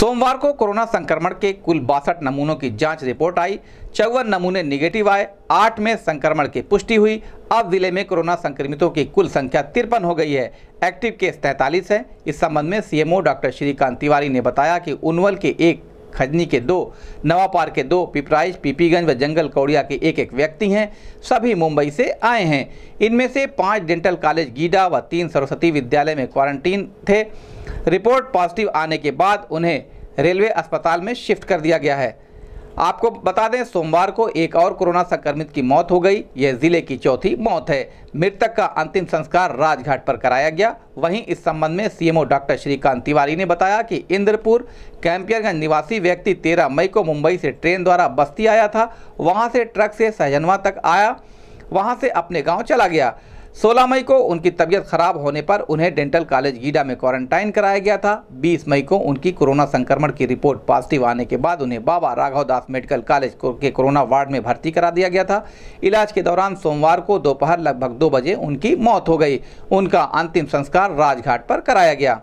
सोमवार को कोरोना संक्रमण के कुल बासठ नमूनों की जांच रिपोर्ट आई चौवन नमूने निगेटिव आए आठ में संक्रमण की पुष्टि हुई अब जिले में कोरोना संक्रमितों की कुल संख्या तिरपन हो गई है एक्टिव केस तैंतालीस है इस संबंध में सीएमओ डॉक्टर श्रीकांत तिवारी ने बताया कि उन्वल के एक खजनी के दो नवापार के दो पिपराइज पीपीगंज व जंगल कौड़िया के एक एक व्यक्ति हैं सभी मुंबई से आए हैं इनमें से पाँच डेंटल कॉलेज गीडा व तीन सरस्वती विद्यालय में क्वारंटीन थे रिपोर्ट पॉजिटिव आने के बाद उन्हें रेलवे अस्पताल में शिफ्ट कर दिया गया है आपको बता दें सोमवार को एक और कोरोना संक्रमित की मौत हो गई यह जिले की चौथी मौत है मृतक का अंतिम संस्कार राजघाट पर कराया गया वहीं इस संबंध में सीएमओ डॉक्टर श्रीकांत तिवारी ने बताया कि इंद्रपुर कैंपियरगंज निवासी व्यक्ति 13 मई को मुंबई से ट्रेन द्वारा बस्ती आया था वहां से ट्रक से सहजनवा तक आया वहाँ से अपने गाँव चला गया 16 मई को उनकी तबियत खराब होने पर उन्हें डेंटल कॉलेज गीडा में क्वारंटाइन कराया गया था 20 मई को उनकी कोरोना संक्रमण की रिपोर्ट पॉजिटिव आने के बाद उन्हें बाबा राघव दास मेडिकल कॉलेज के कोरोना वार्ड में भर्ती करा दिया गया था इलाज के दौरान सोमवार को दोपहर लगभग दो बजे उनकी मौत हो गई उनका अंतिम संस्कार राजघाट पर कराया गया